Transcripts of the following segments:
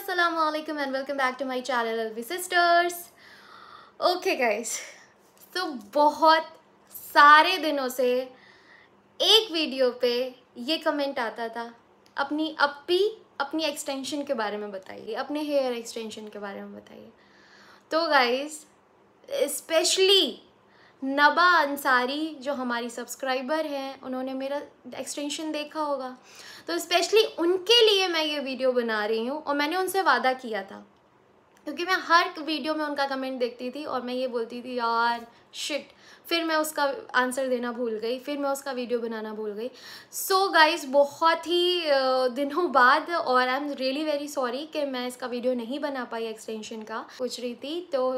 अस्सलाम वालेकुम and welcome back to my channel Alvi sisters okay guys तो बहुत सारे दिनों से एक वीडियो पे ये कमेंट आता था अपनी अपी अपनी एक्सटेंशन के बारे में बताइए अपने हेयर एक्सटेंशन के बारे में बताइए तो गाइस स्पेशली नबा अंसारी जो हमारी सब्सक्राइबर हैं उन्होंने मेरा एक्सटेंशन देखा होगा तो स्पेशली उनके लिए मैं ये वीडियो बना रही हूँ और मैंने उनसे वादा किया था क्योंकि मैं हर वीडियो में उनका कमेंट देखती थी और मैं ये बोलती थी यार शिट फिर मैं उसका आंसर देना भूल गई फिर मैं उसका वीडियो बनाना भूल गई सो so गाइस बहुत ही दिनों बाद और I am really very sorry कि मैं इसका वीडियो नहीं बना पाई एक्सटेंशन का पूछ रही थी तो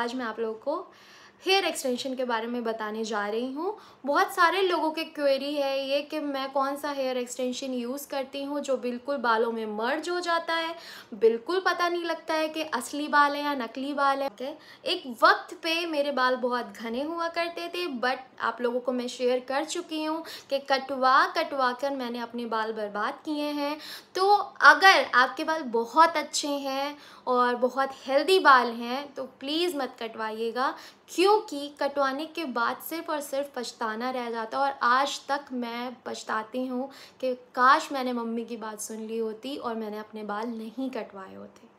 आज मैं आप लोग को हेयर एक्सटेंशन के बारे में बताने जा रही हूँ बहुत सारे लोगों के क्वेरी है ये कि मैं कौन सा हेयर एक्सटेंशन यूज़ करती हूँ जो बिल्कुल बालों में मर्ज हो जाता है बिल्कुल पता नहीं लगता है कि असली बाल है या नकली बाल है okay? एक वक्त पे मेरे बाल बहुत घने हुआ करते थे बट आप लोगों को मैं शेयर कर चुकी हूँ कि कटवा कटवा कर मैंने अपने बाल बर्बाद किए हैं तो अगर आपके बाल बहुत अच्छे हैं और बहुत हेल्दी बाल हैं तो प्लीज़ मत कटवाइएगा क्योंकि कटवाने के बाद सिर्फ और सिर्फ पछताना रह जाता और आज तक मैं पछताती हूँ कि काश मैंने मम्मी की बात सुन ली होती और मैंने अपने बाल नहीं कटवाए होते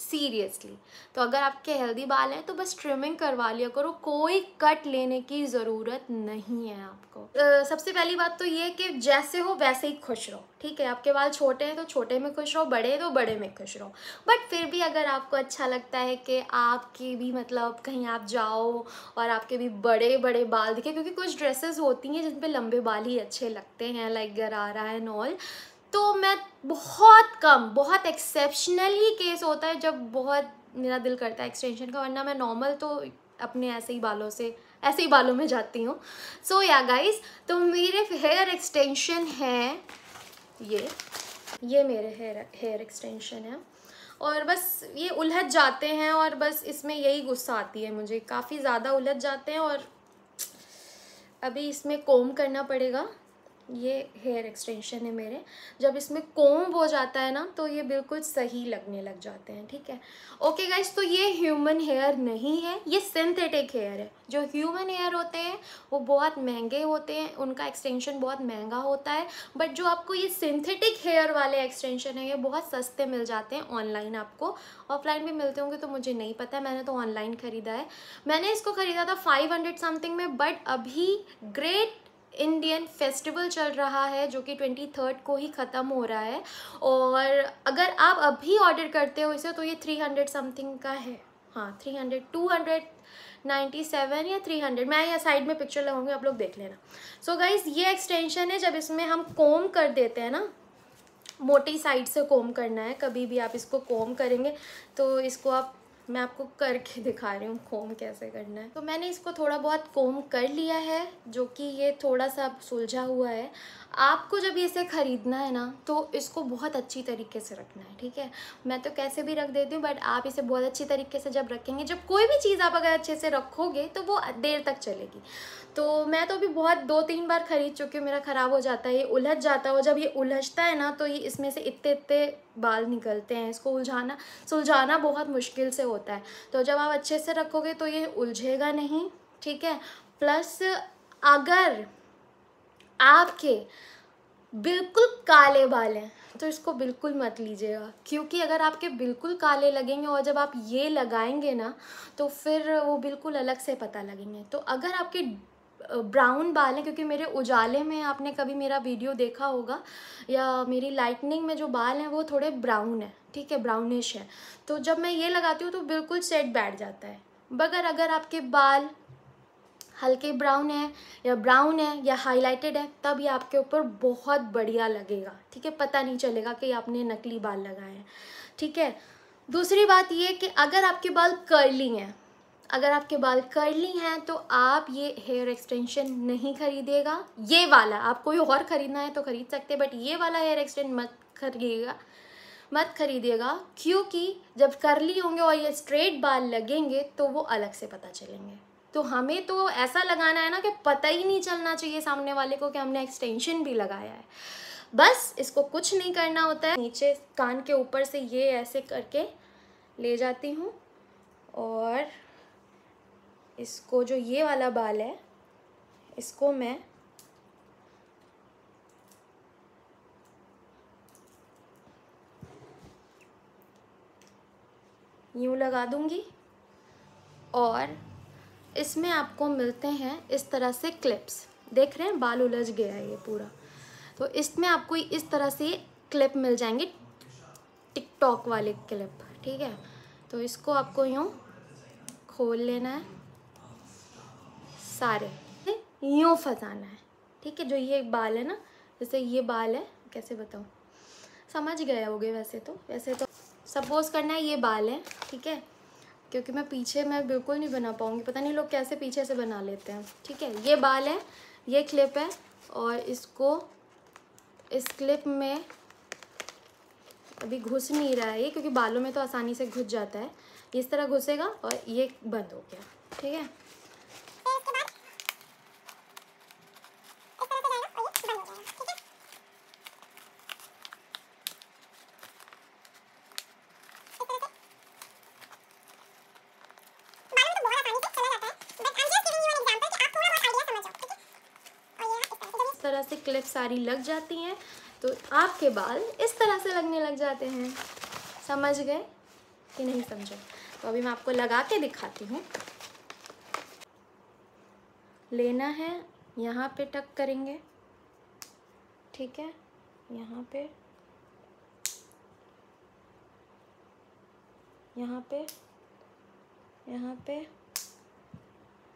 सीरियसली तो अगर आपके हेल्दी बाल हैं तो बस ट्रिमिंग करवा लिया करो कोई कट लेने की ज़रूरत नहीं है आपको uh, सबसे पहली बात तो ये कि जैसे हो वैसे ही खुश रहो ठीक है आपके बाल छोटे हैं तो छोटे में खुश रहो बड़े हैं तो बड़े में खुश रहो बट फिर भी अगर आपको अच्छा लगता है कि आपके भी मतलब कहीं आप जाओ और आपके भी बड़े बड़े बाल दिखे क्योंकि कुछ ड्रेसेस होती हैं जिन पर लंबे बाल ही अच्छे लगते हैं लाइक गरारा एंड ऑल तो मैं बहुत कम बहुत एक्सेप्शनल ही केस होता है जब बहुत मेरा दिल करता है एक्सटेंशन का वरना मैं नॉर्मल तो अपने ऐसे ही बालों से ऐसे ही बालों में जाती हूँ सो या गाइस तो मेरे हेयर एक्सटेंशन है ये ये मेरे हेयर हेयर एक्सटेंशन है और बस ये उलझ जाते हैं और बस इसमें यही गुस्सा आती है मुझे काफ़ी ज़्यादा उलझ जाते हैं और अभी इसमें कोम करना पड़ेगा ये हेयर एक्सटेंशन है मेरे जब इसमें कोम्ब हो जाता है ना तो ये बिल्कुल सही लगने लग जाते हैं ठीक है ओके गाइज तो ये ह्यूमन हेयर नहीं है ये सिंथेटिक हेयर है जो ह्यूमन हेयर होते हैं वो बहुत महंगे होते हैं उनका एक्सटेंशन बहुत महंगा होता है बट जो आपको ये सिंथेटिक हेयर वाले एक्सटेंशन है ये बहुत सस्ते मिल जाते हैं ऑनलाइन आपको ऑफलाइन भी मिलते होंगे तो मुझे नहीं पता है मैंने तो ऑनलाइन ख़रीदा है मैंने इसको ख़रीदा था फाइव हंड्रेड समथिंग में बट अभी ग्रेट इंडियन फेस्टिवल चल रहा है जो कि ट्वेंटी थर्ड को ही ख़त्म हो रहा है और अगर आप अभी ऑर्डर करते हो इसे तो ये थ्री हंड्रेड समथिंग का है हाँ three hundred two hundred ninety seven या थ्री हंड्रेड मैं यहाँ साइड में पिक्चर लगाऊंगी आप लोग देख लेना सो so गाइज ये एक्सटेंशन है जब इसमें हम कोम कर देते हैं ना मोटी साइड से कोम करना है कभी भी आप इसको कोम करेंगे तो इसको आप मैं आपको करके दिखा रही हूँ कोम कैसे करना है तो मैंने इसको थोड़ा बहुत कोम कर लिया है जो कि ये थोड़ा सा सुलझा हुआ है आपको जब इसे ख़रीदना है ना तो इसको बहुत अच्छी तरीके से रखना है ठीक है मैं तो कैसे भी रख देती हूँ बट आप इसे बहुत अच्छी तरीके से जब रखेंगे जब कोई भी चीज़ आप अगर अच्छे से रखोगे तो वो देर तक चलेगी तो मैं तो अभी बहुत दो तीन बार ख़रीद चुकी हूँ मेरा ख़राब हो जाता है ये उलझ जाता है जब ये उलझता है ना तो ये इसमें से इतने इतने बाल निकलते हैं इसको उलझाना सुलझाना बहुत मुश्किल से होता है तो जब आप अच्छे से रखोगे तो ये उलझेगा नहीं ठीक है प्लस अगर आपके बिल्कुल काले बाल हैं तो इसको बिल्कुल मत लीजिएगा क्योंकि अगर आपके बिल्कुल काले लगेंगे और जब आप ये लगाएंगे ना तो फिर वो बिल्कुल अलग से पता लगेंगे तो अगर आपके ब्राउन बाल हैं क्योंकि मेरे उजाले में आपने कभी मेरा वीडियो देखा होगा या मेरी लाइटनिंग में जो बाल हैं वो थोड़े ब्राउन है ठीक है ब्राउनिश है तो जब मैं ये लगाती हूँ तो बिल्कुल सेट बैठ जाता है मगर अगर आपके बाल हल्के ब्राउन है या ब्राउन है या हाईलाइटेड है तब ये आपके ऊपर बहुत बढ़िया लगेगा ठीक है पता नहीं चलेगा कि आपने नकली बाल लगाए हैं ठीक है दूसरी बात ये कि अगर आपके बाल कर्ली हैं अगर आपके बाल कर्ली हैं तो आप ये हेयर एक्सटेंशन नहीं खरीदेगा ये वाला आप कोई और ख़रीदना है तो ख़रीद सकते बट ये वाला हेयर एक्सटेंशन मत खरीदिएगा मत खरीदिएगा क्योंकि जब कर्ली होंगे और ये स्ट्रेट बाल लगेंगे तो वो अलग से पता चलेंगे तो हमें तो ऐसा लगाना है ना कि पता ही नहीं चलना चाहिए सामने वाले को कि हमने एक्सटेंशन भी लगाया है बस इसको कुछ नहीं करना होता है नीचे कान के ऊपर से ये ऐसे करके ले जाती हूँ और इसको जो ये वाला बाल है इसको मैं यूँ लगा दूँगी और इसमें आपको मिलते हैं इस तरह से क्लिप्स देख रहे हैं बाल उलझ गया है ये पूरा तो इसमें आपको इस तरह से क्लिप मिल जाएंगे टिकटॉक वाले क्लिप ठीक है तो इसको आपको यूँ खोल लेना है सारे यूँ फंसाना है ठीक है जो ये बाल है ना जैसे ये बाल है कैसे बताऊँ समझ गए होगे वैसे तो वैसे तो सपोज़ करना है ये बाल है ठीक है क्योंकि मैं पीछे मैं बिल्कुल नहीं बना पाऊँगी पता नहीं लोग कैसे पीछे से बना लेते हैं ठीक है ये बाल है ये क्लिप है और इसको इस क्लिप में अभी घुस नहीं रहा है ये क्योंकि बालों में तो आसानी से घुस जाता है इस तरह घुसेगा और ये बंद हो गया ठीक है तरह से क्लिप सारी लग जाती हैं तो आपके बाल इस तरह से लगने लग जाते हैं समझ गए कि नहीं समझे तो अभी मैं आपको लगा के दिखाती हूँ लेना है यहाँ पे टक करेंगे ठीक है यहाँ पे यहाँ पे यहाँ पे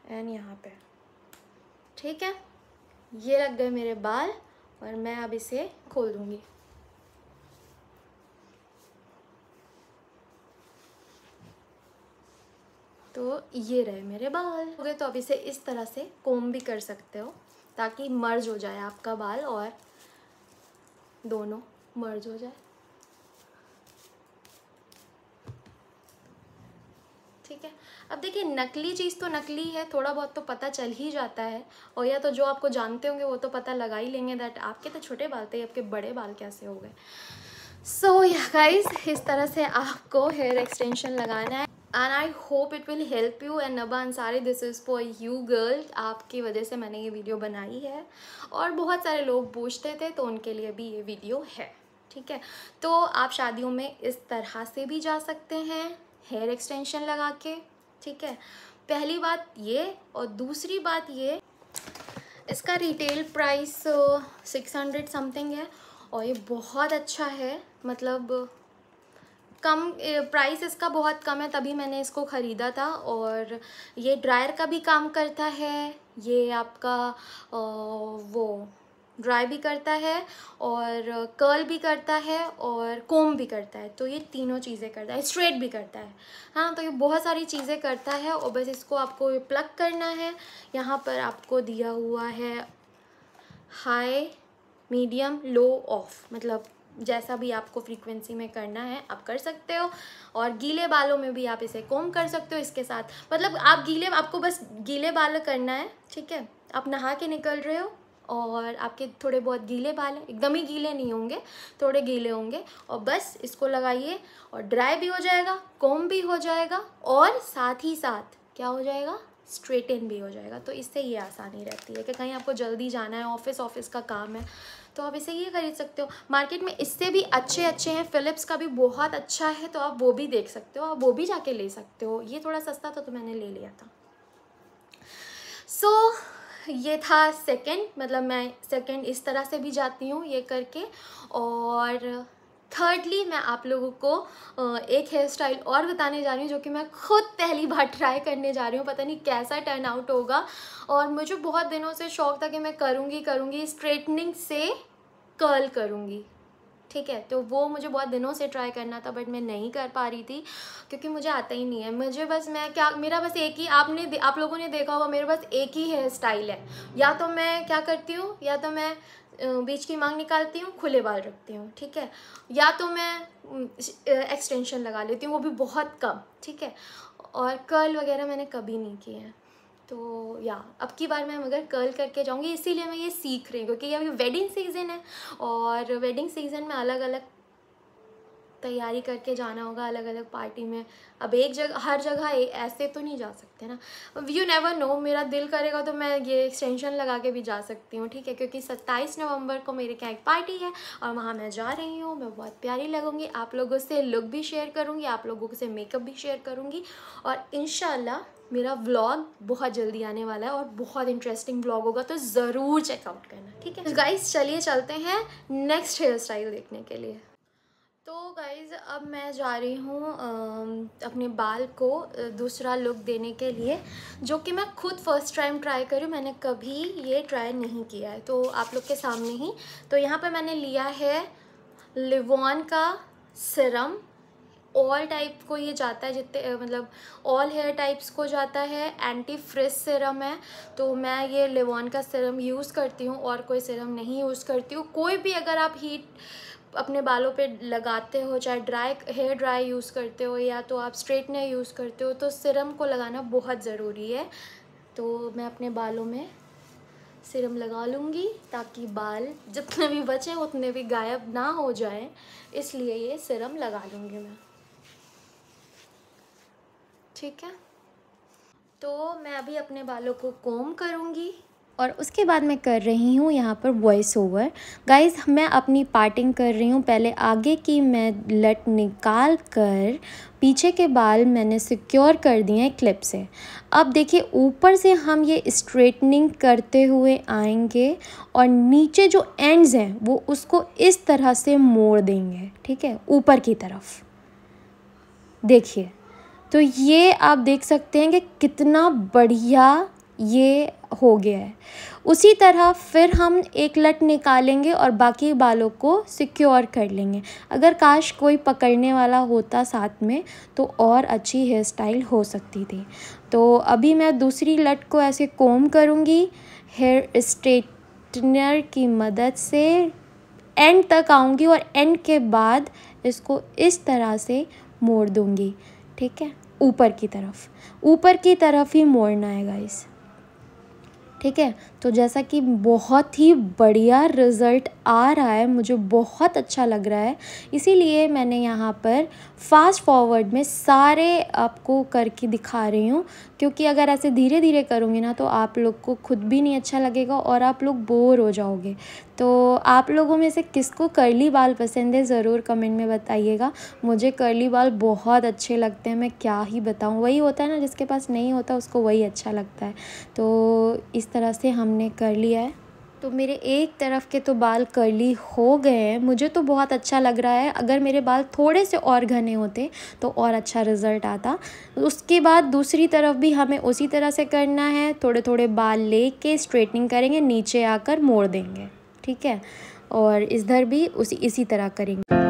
एंड यहाँ पे ठीक है ये लग गए मेरे बाल और मैं अब इसे खोल दूंगी तो ये रहे मेरे बाल हो गए तो अब इसे इस तरह से कोम भी कर सकते हो ताकि मर्ज हो जाए आपका बाल और दोनों मर्ज हो जाए ठीक है अब देखिए नकली चीज़ तो नकली है थोड़ा बहुत तो पता चल ही जाता है और या तो जो आपको जानते होंगे वो तो पता लगा ही लेंगे दैट आपके तो छोटे बाल थे आपके बड़े बाल कैसे हो गए सो या गाइज इस तरह से आपको हेयर एक्सटेंशन लगाना है and I hope it will help you and Naba Ansari this is for you girl आपकी वजह से मैंने ये वीडियो बनाई है और बहुत सारे लोग पूछते थे तो उनके लिए भी ये वीडियो है ठीक है तो आप शादियों में इस तरह से भी जा सकते हैं हेयर एक्सटेंशन लगा के ठीक है पहली बात ये और दूसरी बात ये इसका retail price six hundred something है और ये बहुत अच्छा है मतलब कम प्राइस इसका बहुत कम है तभी मैंने इसको ख़रीदा था और ये ड्रायर का भी काम करता है ये आपका वो ड्राई भी करता है और कर्ल भी करता है और कोम भी करता है तो ये तीनों चीज़ें करता है स्ट्रेट भी करता है हाँ तो ये बहुत सारी चीज़ें करता है और बस इसको आपको प्लग करना है यहाँ पर आपको दिया हुआ है हाई मीडियम लो ऑफ मतलब जैसा भी आपको फ्रीक्वेंसी में करना है आप कर सकते हो और गीले बालों में भी आप इसे कोम कर सकते हो इसके साथ मतलब आप गीले आपको बस गीले बाल करना है ठीक है आप नहा के निकल रहे हो और आपके थोड़े बहुत गीले बाल हैं एकदम ही गीले नहीं होंगे थोड़े गीले होंगे और बस इसको लगाइए और ड्राई भी हो जाएगा कॉम भी हो जाएगा और साथ ही साथ क्या हो जाएगा स्ट्रेटन भी हो जाएगा तो इससे ये आसानी रहती है कि कहीं आपको जल्दी जाना है ऑफिस ऑफिस का काम है तो आप इसे ये खरीद सकते हो मार्केट में इससे भी अच्छे अच्छे हैं फ़िलिप्स का भी बहुत अच्छा है तो आप वो भी देख सकते हो आप वो भी जाके ले सकते हो ये थोड़ा सस्ता था तो मैंने ले लिया था सो so, ये था सेकंड मतलब मैं सेकंड इस तरह से भी जाती हूँ ये करके और थर्डली मैं आप लोगों को एक हेयर स्टाइल और बताने जा रही हूँ जो कि मैं खुद पहली बार ट्राई करने जा रही हूँ पता नहीं कैसा टर्न आउट होगा और मुझे बहुत दिनों से शौक था कि मैं करूँगी करूँगी स्ट्रेटनिंग से कर्ल करूँगी ठीक है तो वो मुझे बहुत दिनों से ट्राई करना था बट मैं नहीं कर पा रही थी क्योंकि मुझे आता ही नहीं है मुझे बस मैं क्या मेरा बस एक ही आपने आप लोगों ने देखा होगा मेरे पास एक ही हेयर स्टाइल है या तो मैं क्या करती हूँ या तो मैं बीच की मांग निकालती हूँ खुले बाल रखती हूँ ठीक है या तो मैं एक्सटेंशन लगा लेती हूँ वो भी बहुत कम ठीक है और कर्ल वगैरह मैंने कभी नहीं किए हैं तो या अब की बार मैं मगर कर्ल करके जाऊँगी इसीलिए मैं ये सीख रही हूँ क्योंकि अभी वेडिंग सीज़न है और वेडिंग सीज़न में अलग अलग तैयारी करके जाना होगा अलग अलग पार्टी में अब एक जगह हर जगह ऐसे तो नहीं जा सकते ना यू नेवर नो मेरा दिल करेगा तो मैं ये एक्सटेंशन लगा के भी जा सकती हूँ ठीक है क्योंकि सत्ताईस नवंबर को मेरे क्या एक पार्टी है और वहाँ मैं जा रही हूँ मैं बहुत प्यारी लगूँगी आप लोगों से लुक भी शेयर करूँगी आप लोगों से मेकअप भी शेयर करूँगी और इन मेरा व्लॉग बहुत जल्दी आने वाला है और बहुत इंटरेस्टिंग व्लॉग होगा तो ज़रूर चेकआउट करना ठीक है गाइस तो चलिए चलते हैं नेक्स्ट हेयर स्टाइल देखने के लिए तो गाइज़ अब मैं जा रही हूँ अपने बाल को दूसरा लुक देने के लिए जो कि मैं खुद फर्स्ट टाइम ट्राई करी मैंने कभी ये ट्राई नहीं किया है तो आप लोग के सामने ही तो यहाँ पर मैंने लिया है लिवॉन का सिरम ऑल टाइप को ये जाता है जितने मतलब ऑल हेयर टाइप्स को जाता है एंटी फ्रिज सिरम है तो मैं ये लिवॉन का सिरम यूज़ करती हूँ और कोई सिरम नहीं यूज़ करती हूँ कोई भी अगर आप हीट अपने बालों पे लगाते हो चाहे ड्राई हेयर ड्राई यूज़ करते हो या तो आप स्ट्रेटनर यूज़ करते हो तो सिरम को लगाना बहुत ज़रूरी है तो मैं अपने बालों में सिरम लगा लूँगी ताकि बाल जितने भी बचे उतने भी गायब ना हो जाएं इसलिए ये सिरम लगा लूँगी मैं ठीक है तो मैं अभी अपने बालों को कोम करूँगी और उसके बाद मैं कर रही हूँ यहाँ पर वॉइस ओवर गाइज़ मैं अपनी पार्टिंग कर रही हूँ पहले आगे की मैं लट निकाल कर पीछे के बाल मैंने सिक्योर कर दिए हैं क्लिप से अब देखिए ऊपर से हम ये स्ट्रेटनिंग करते हुए आएंगे और नीचे जो एंड्स हैं वो उसको इस तरह से मोड़ देंगे ठीक है ऊपर की तरफ देखिए तो ये आप देख सकते हैं कि कितना बढ़िया ये हो गया है उसी तरह फिर हम एक लट निकालेंगे और बाकी बालों को सिक्योर कर लेंगे अगर काश कोई पकड़ने वाला होता साथ में तो और अच्छी हेयर स्टाइल हो सकती थी तो अभी मैं दूसरी लट को ऐसे कोम करूँगी हेयर स्ट्रेटनर की मदद से एंड तक आऊँगी और एंड के बाद इसको इस तरह से मोड़ दूँगी ठीक है ऊपर की तरफ ऊपर की तरफ ही मोड़ना है इस ठीक है तो जैसा कि बहुत ही बढ़िया रिज़ल्ट आ रहा है मुझे बहुत अच्छा लग रहा है इसीलिए मैंने यहाँ पर फास्ट फॉरवर्ड में सारे आपको करके दिखा रही हूँ क्योंकि अगर ऐसे धीरे धीरे करूँगी ना तो आप लोग को खुद भी नहीं अच्छा लगेगा और आप लोग बोर हो जाओगे तो आप लोगों में से किसको करली बाल पसंद है ज़रूर कमेंट में बताइएगा मुझे कर्ली बाल बहुत अच्छे लगते हैं मैं क्या ही बताऊँ वही होता है ना जिसके पास नहीं होता उसको वही अच्छा लगता है तो इस तरह से हम हमने कर लिया है तो मेरे एक तरफ के तो बाल कर्ली हो गए हैं मुझे तो बहुत अच्छा लग रहा है अगर मेरे बाल थोड़े से और घने होते तो और अच्छा रिज़ल्ट आता उसके बाद दूसरी तरफ भी हमें उसी तरह से करना है थोड़े थोड़े बाल ले कर स्ट्रेटनिंग करेंगे नीचे आकर मोड़ देंगे ठीक है और इधर भी उसी इसी तरह करेंगे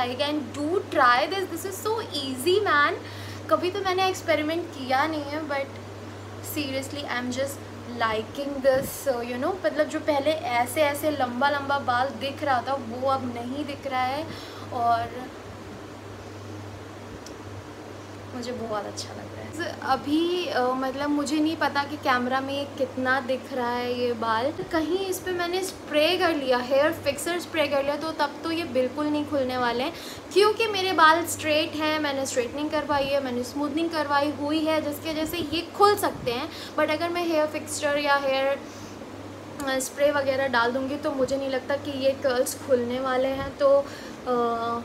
like and do try this this is so easy man कभी तो मैंने एक्सपेरिमेंट किया नहीं है but seriously I am just liking this you know मतलब जो पहले ऐसे ऐसे लंबा लंबा बाल दिख रहा था वो अब नहीं दिख रहा है और मुझे बहुत अच्छा लग रहा है अभी मतलब मुझे नहीं पता कि कैमरा में कितना दिख रहा है ये बाल कहीं इस पर मैंने स्प्रे कर लिया हेयर फिक्सर स्प्रे कर लिया तो तब तो ये बिल्कुल नहीं खुलने वाले हैं क्योंकि मेरे बाल स्ट्रेट हैं मैंने स्ट्रेटनिंग करवाई है मैंने स्मूदनिंग करवाई हुई है जिसकी वजह से ये खुल सकते हैं बट अगर मैं हेयर फिक्सर या हेयर स्प्रे वगैरह डाल दूँगी तो मुझे नहीं लगता कि ये कर्ल्स खुलने वाले हैं तो आ,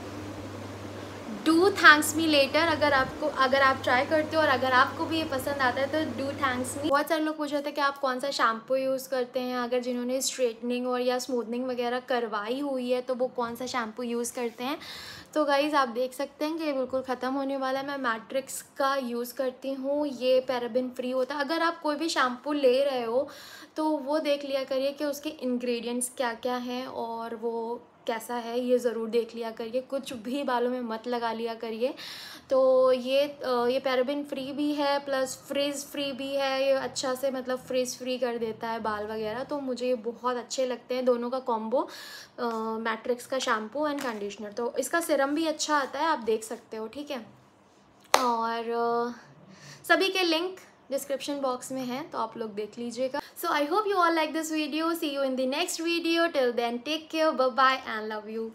डू थैंक्स मी लेटर अगर आपको अगर आप ट्राई करते हो और अगर आपको भी ये पसंद आता है तो डू थैंक्स मी बहुत सारे लोग पूछ रहे थे कि आप कौन सा शैम्पू यूज़ करते हैं अगर जिन्होंने स्ट्रेटनिंग और या स्मूथनिंग वगैरह करवाई हुई है तो वो कौन सा शैम्पू यूज़ करते हैं तो गाइज़ आप देख सकते हैं कि बिल्कुल ख़त्म होने वाला है मैं मैट्रिक्स का यूज़ करती हूँ ये पैराबिन फ्री होता है अगर आप कोई भी शैम्पू ले रहे हो तो वो देख लिया करिए कि उसके इन्ग्रीडियंट्स क्या क्या हैं और वो कैसा है ये ज़रूर देख लिया करिए कुछ भी बालों में मत लगा लिया करिए तो ये ये पैराबिन फ्री भी है प्लस फ्रिज फ्री भी है ये अच्छा से मतलब फ्रिज फ्री कर देता है बाल वगैरह तो मुझे ये बहुत अच्छे लगते हैं दोनों का कॉम्बो मैट्रिक्स का शैम्पू एंड कंडीशनर तो इसका सिरम भी अच्छा आता है आप देख सकते हो ठीक है और सभी के लिंक डिस्क्रिप्शन बॉक्स में है तो आप लोग देख लीजिएगा so I hope you all like this video see you in the next video till then take care bye and love you